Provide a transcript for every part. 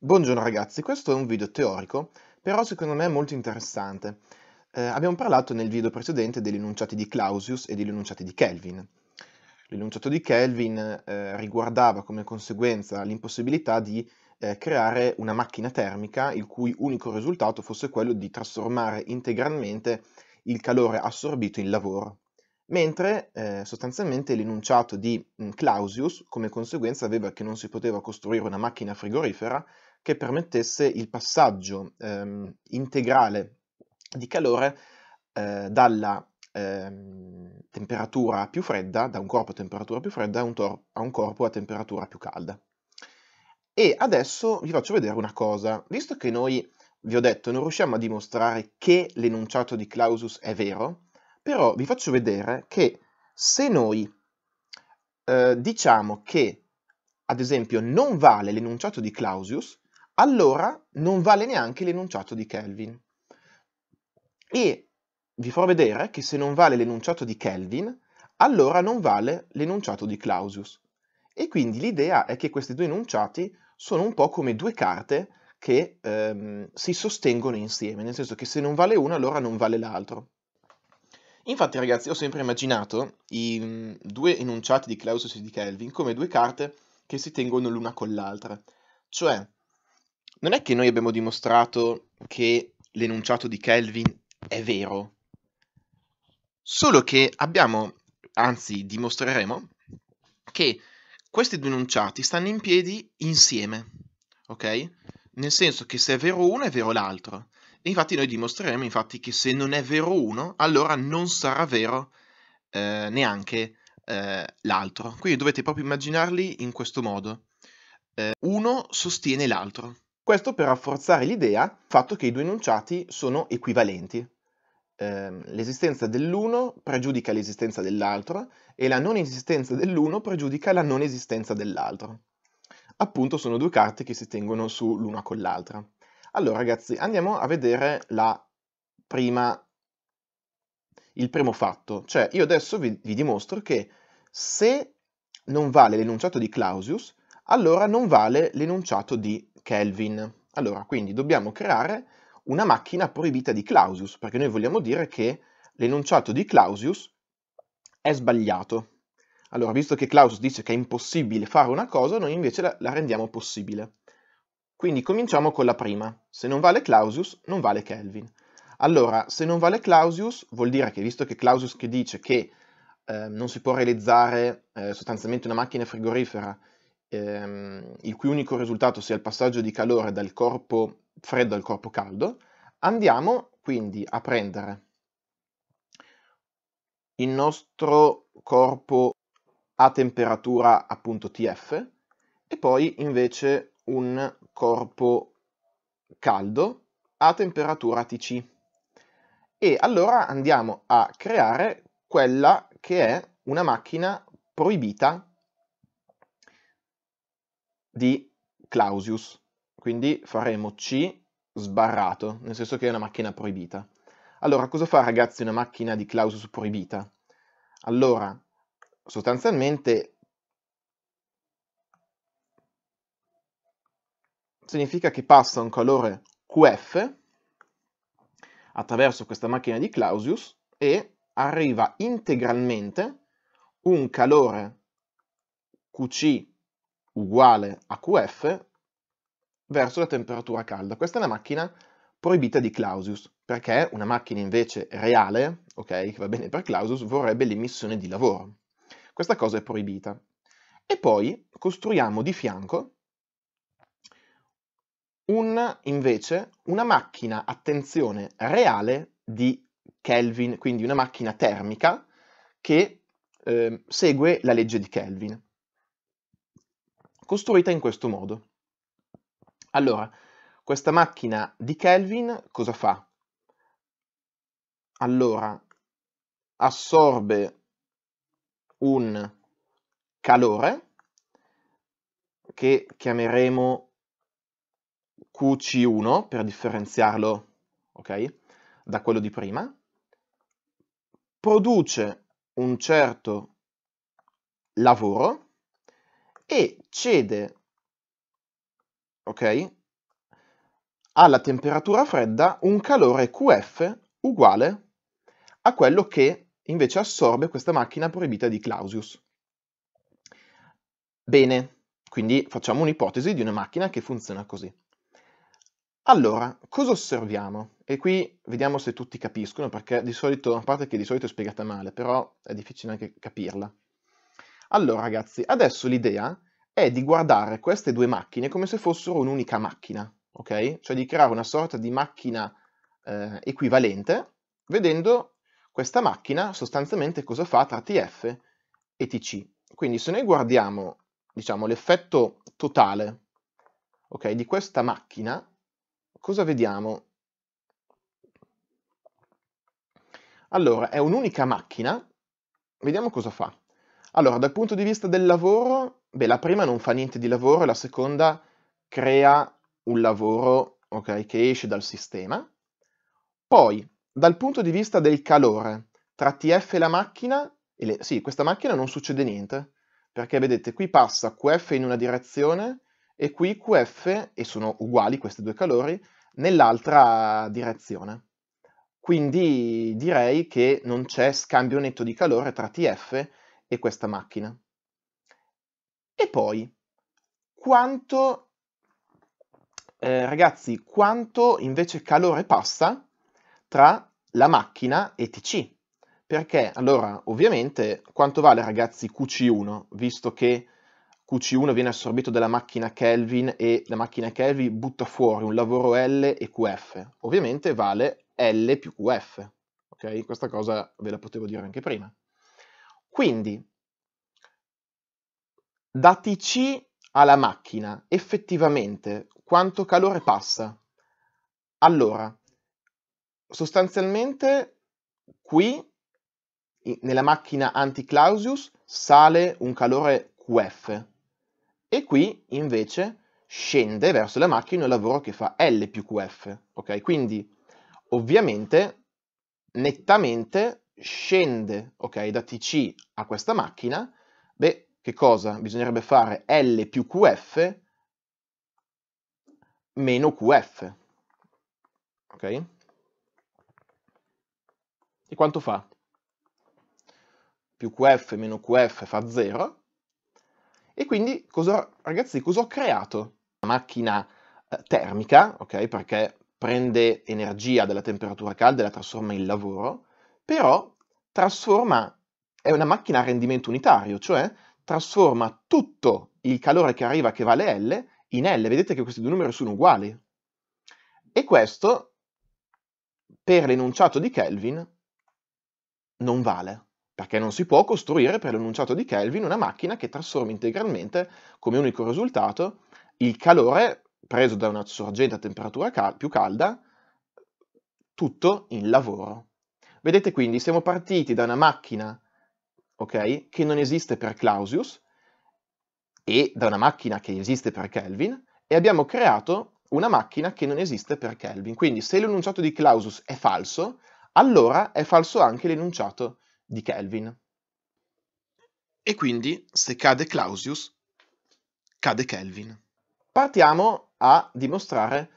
Buongiorno ragazzi, questo è un video teorico, però secondo me molto interessante. Eh, abbiamo parlato nel video precedente degli enunciati di Clausius e degli enunciati di Kelvin. L'enunciato di Kelvin eh, riguardava come conseguenza l'impossibilità di eh, creare una macchina termica il cui unico risultato fosse quello di trasformare integralmente il calore assorbito in lavoro. Mentre eh, sostanzialmente l'enunciato di mm, Clausius come conseguenza aveva che non si poteva costruire una macchina frigorifera che permettesse il passaggio ehm, integrale di calore eh, dalla ehm, temperatura più fredda, da un corpo a temperatura più fredda a un, a un corpo a temperatura più calda. E adesso vi faccio vedere una cosa, visto che noi vi ho detto, non riusciamo a dimostrare che l'enunciato di Clausius è vero, però vi faccio vedere che se noi eh, diciamo che, ad esempio, non vale l'enunciato di Clausius, allora non vale neanche l'enunciato di Kelvin. E vi farò vedere che se non vale l'enunciato di Kelvin, allora non vale l'enunciato di Clausius. E quindi l'idea è che questi due enunciati sono un po' come due carte che ehm, si sostengono insieme, nel senso che se non vale una allora non vale l'altro. Infatti ragazzi ho sempre immaginato i mm, due enunciati di Clausius e di Kelvin come due carte che si tengono l'una con l'altra, cioè non è che noi abbiamo dimostrato che l'enunciato di Kelvin è vero, solo che abbiamo, anzi dimostreremo, che questi due enunciati stanno in piedi insieme, ok? Nel senso che se è vero uno è vero l'altro. E infatti noi dimostreremo infatti, che se non è vero uno, allora non sarà vero eh, neanche eh, l'altro. Quindi dovete proprio immaginarli in questo modo. Eh, uno sostiene l'altro. Questo per rafforzare l'idea del fatto che i due enunciati sono equivalenti. Ehm, l'esistenza dell'uno pregiudica l'esistenza dell'altro e la non esistenza dell'uno pregiudica la non esistenza dell'altro. Appunto sono due carte che si tengono su l'una con l'altra. Allora ragazzi andiamo a vedere prima, il primo fatto, cioè io adesso vi, vi dimostro che se non vale l'enunciato di Clausius, allora non vale l'enunciato di Kelvin. Allora, quindi dobbiamo creare una macchina proibita di Clausius, perché noi vogliamo dire che l'enunciato di Clausius è sbagliato. Allora, visto che Clausius dice che è impossibile fare una cosa, noi invece la, la rendiamo possibile. Quindi cominciamo con la prima. Se non vale Clausius, non vale Kelvin. Allora, se non vale Clausius, vuol dire che visto che Clausius che dice che eh, non si può realizzare eh, sostanzialmente una macchina frigorifera ehm, il cui unico risultato sia il passaggio di calore dal corpo freddo al corpo caldo, andiamo quindi a prendere il nostro corpo a temperatura appunto TF e poi invece un corpo caldo a temperatura TC. E allora andiamo a creare quella che è una macchina proibita di Clausius, quindi faremo C sbarrato, nel senso che è una macchina proibita. Allora, cosa fa ragazzi una macchina di Clausius proibita? Allora, sostanzialmente significa che passa un calore QF attraverso questa macchina di Clausius e arriva integralmente un calore QC uguale a QF verso la temperatura calda. Questa è una macchina proibita di Clausius, perché una macchina invece reale, ok, che va bene per Clausius, vorrebbe l'emissione di lavoro. Questa cosa è proibita. E poi costruiamo di fianco un, invece una macchina, attenzione, reale di Kelvin, quindi una macchina termica che eh, segue la legge di Kelvin costruita in questo modo. Allora, questa macchina di Kelvin cosa fa? Allora, assorbe un calore che chiameremo QC1 per differenziarlo okay, da quello di prima, produce un certo lavoro e cede ok, alla temperatura fredda un calore QF uguale a quello che invece assorbe questa macchina proibita di Clausius. Bene, quindi facciamo un'ipotesi di una macchina che funziona così. Allora, cosa osserviamo? E qui vediamo se tutti capiscono, perché di solito, a parte che di solito è spiegata male, però è difficile anche capirla. Allora ragazzi, adesso l'idea è di guardare queste due macchine come se fossero un'unica macchina, ok? Cioè di creare una sorta di macchina eh, equivalente, vedendo questa macchina sostanzialmente cosa fa tra TF e TC. Quindi se noi guardiamo, diciamo, l'effetto totale, ok, di questa macchina, cosa vediamo? Allora, è un'unica macchina, vediamo cosa fa. Allora, dal punto di vista del lavoro, beh, la prima non fa niente di lavoro, la seconda crea un lavoro, ok, che esce dal sistema. Poi, dal punto di vista del calore, tra TF e la macchina, e le, sì, questa macchina non succede niente, perché vedete, qui passa QF in una direzione e qui QF, e sono uguali questi due calori, nell'altra direzione. Quindi direi che non c'è scambio netto di calore tra TF e e questa macchina. E poi, quanto, eh, ragazzi, quanto invece calore passa tra la macchina e TC? Perché, allora, ovviamente, quanto vale, ragazzi, QC1, visto che QC1 viene assorbito dalla macchina Kelvin e la macchina Kelvin butta fuori un lavoro L e QF. Ovviamente vale L più QF, ok? Questa cosa ve la potevo dire anche prima. Quindi, da Tc alla macchina, effettivamente, quanto calore passa? Allora, sostanzialmente qui, nella macchina anti-Clausius, sale un calore QF e qui, invece, scende verso la macchina il lavoro che fa L più QF, ok? Quindi, ovviamente, nettamente scende okay, da TC a questa macchina, beh, che cosa? Bisognerebbe fare L più QF meno QF. Ok? E quanto fa? Più QF meno QF fa 0. E quindi, cosa, ragazzi, cosa ho creato? Una macchina eh, termica, ok? Perché prende energia dalla temperatura calda e la trasforma in lavoro però trasforma, è una macchina a rendimento unitario, cioè trasforma tutto il calore che arriva, che vale L, in L. Vedete che questi due numeri sono uguali. E questo, per l'enunciato di Kelvin, non vale, perché non si può costruire per l'enunciato di Kelvin una macchina che trasforma integralmente, come unico risultato, il calore preso da una sorgente a temperatura cal più calda, tutto in lavoro. Vedete quindi, siamo partiti da una macchina okay, che non esiste per Clausius e da una macchina che esiste per Kelvin e abbiamo creato una macchina che non esiste per Kelvin. Quindi se l'enunciato di Clausius è falso, allora è falso anche l'enunciato di Kelvin. E quindi se cade Clausius, cade Kelvin. Partiamo a dimostrare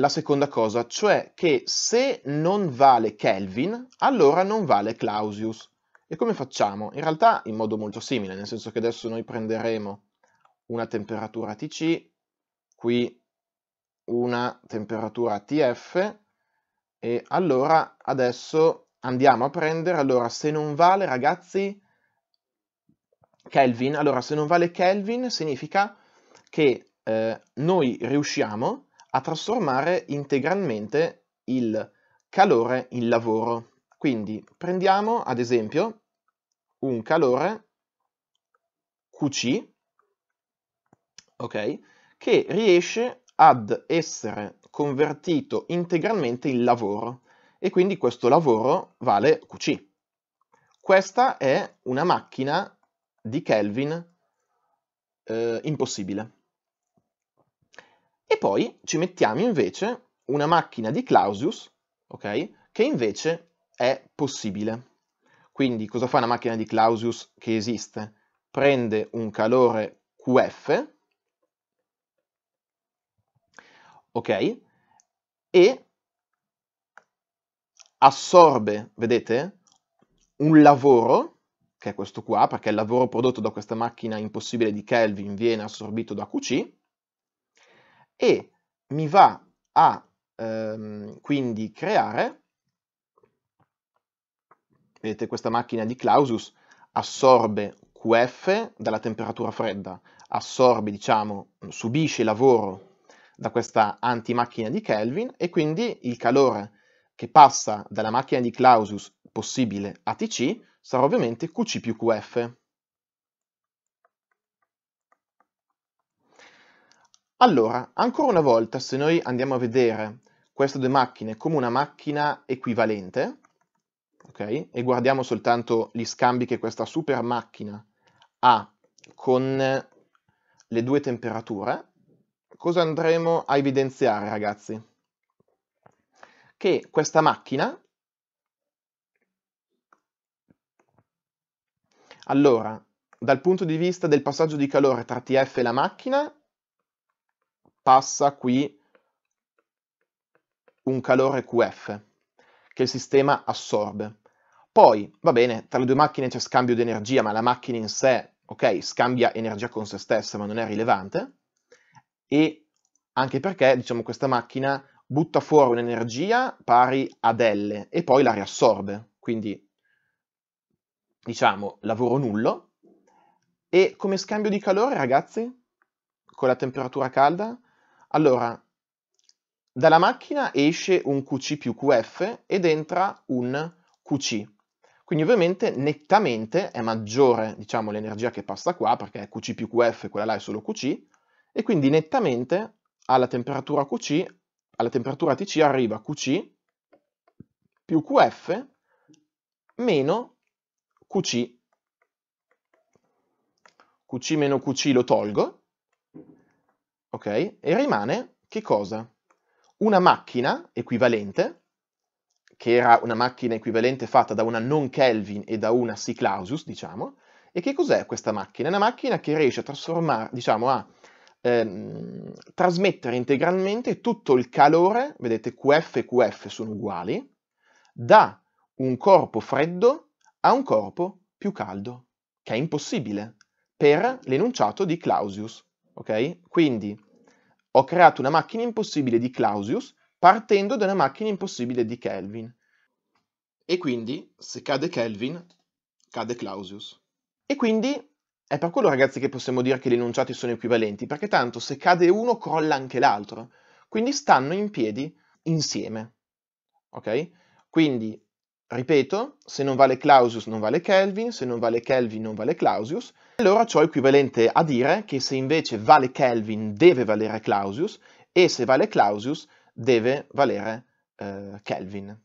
la seconda cosa, cioè che se non vale Kelvin, allora non vale Clausius. E come facciamo? In realtà in modo molto simile, nel senso che adesso noi prenderemo una temperatura Tc, qui una temperatura TF, e allora adesso andiamo a prendere, allora se non vale ragazzi Kelvin, allora se non vale Kelvin significa che eh, noi riusciamo a a trasformare integralmente il calore in lavoro. Quindi prendiamo ad esempio un calore QC, ok, che riesce ad essere convertito integralmente in lavoro e quindi questo lavoro vale QC. Questa è una macchina di Kelvin eh, impossibile. E poi ci mettiamo invece una macchina di Clausius, ok? Che invece è possibile. Quindi cosa fa una macchina di Clausius che esiste? Prende un calore QF, ok? E assorbe, vedete, un lavoro, che è questo qua, perché il lavoro prodotto da questa macchina impossibile di Kelvin viene assorbito da QC, e mi va a ehm, quindi creare, vedete questa macchina di Clausus assorbe QF dalla temperatura fredda, assorbe, diciamo, subisce il lavoro da questa antimacchina di Kelvin e quindi il calore che passa dalla macchina di Clausus possibile a TC sarà ovviamente QC più QF. Allora, ancora una volta, se noi andiamo a vedere queste due macchine come una macchina equivalente, ok? E guardiamo soltanto gli scambi che questa super macchina ha con le due temperature, cosa andremo a evidenziare, ragazzi? Che questa macchina... Allora, dal punto di vista del passaggio di calore tra TF e la macchina, passa qui un calore QF che il sistema assorbe. Poi, va bene, tra le due macchine c'è scambio di energia, ma la macchina in sé, ok, scambia energia con se stessa, ma non è rilevante. E anche perché, diciamo, questa macchina butta fuori un'energia pari ad L e poi la riassorbe. Quindi, diciamo, lavoro nullo. E come scambio di calore, ragazzi, con la temperatura calda, allora, dalla macchina esce un QC più QF ed entra un QC. Quindi ovviamente nettamente è maggiore diciamo, l'energia che passa qua, perché è QC più QF, quella là è solo QC, e quindi nettamente alla temperatura QC, alla temperatura TC arriva QC più QF meno QC. QC meno QC lo tolgo, ok? E rimane che cosa? Una macchina equivalente, che era una macchina equivalente fatta da una non Kelvin e da una C Clausius, diciamo, e che cos'è questa macchina? È una macchina che riesce a trasformare, diciamo, a ehm, trasmettere integralmente tutto il calore, vedete QF e QF sono uguali, da un corpo freddo a un corpo più caldo, che è impossibile per l'enunciato di Clausius. Ok? Quindi ho creato una macchina impossibile di Clausius partendo da una macchina impossibile di Kelvin. E quindi, se cade Kelvin, cade Clausius. E quindi è per quello, ragazzi, che possiamo dire che gli enunciati sono equivalenti, perché tanto se cade uno crolla anche l'altro. Quindi stanno in piedi insieme. Ok? Quindi Ripeto, se non vale Clausius non vale Kelvin, se non vale Kelvin non vale Clausius. Allora ciò è equivalente a dire che se invece vale Kelvin deve valere Clausius e se vale Clausius deve valere eh, Kelvin.